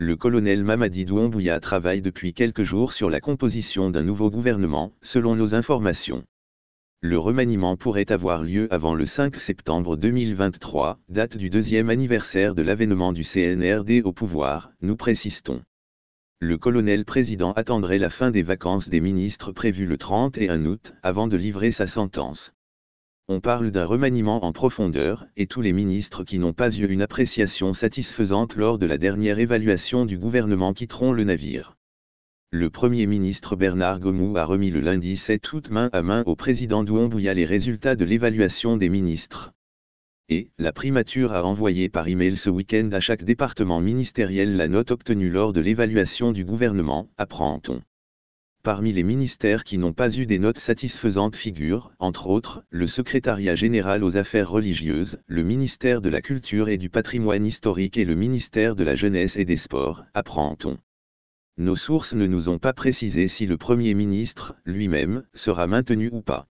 le colonel Mamadi Douambouya travaille depuis quelques jours sur la composition d'un nouveau gouvernement, selon nos informations. Le remaniement pourrait avoir lieu avant le 5 septembre 2023, date du deuxième anniversaire de l'avènement du CNRD au pouvoir, nous précisons. Le colonel président attendrait la fin des vacances des ministres prévues le 31 août, avant de livrer sa sentence on parle d'un remaniement en profondeur, et tous les ministres qui n'ont pas eu une appréciation satisfaisante lors de la dernière évaluation du gouvernement quitteront le navire. Le Premier ministre Bernard Gomou a remis le lundi 7 août main à main au président Douambouya les résultats de l'évaluation des ministres. Et, la primature a envoyé par email ce week-end à chaque département ministériel la note obtenue lors de l'évaluation du gouvernement, apprend-on. Parmi les ministères qui n'ont pas eu des notes satisfaisantes figurent, entre autres, le secrétariat général aux affaires religieuses, le ministère de la Culture et du Patrimoine historique et le ministère de la Jeunesse et des Sports, apprend-on. Nos sources ne nous ont pas précisé si le Premier ministre, lui-même, sera maintenu ou pas.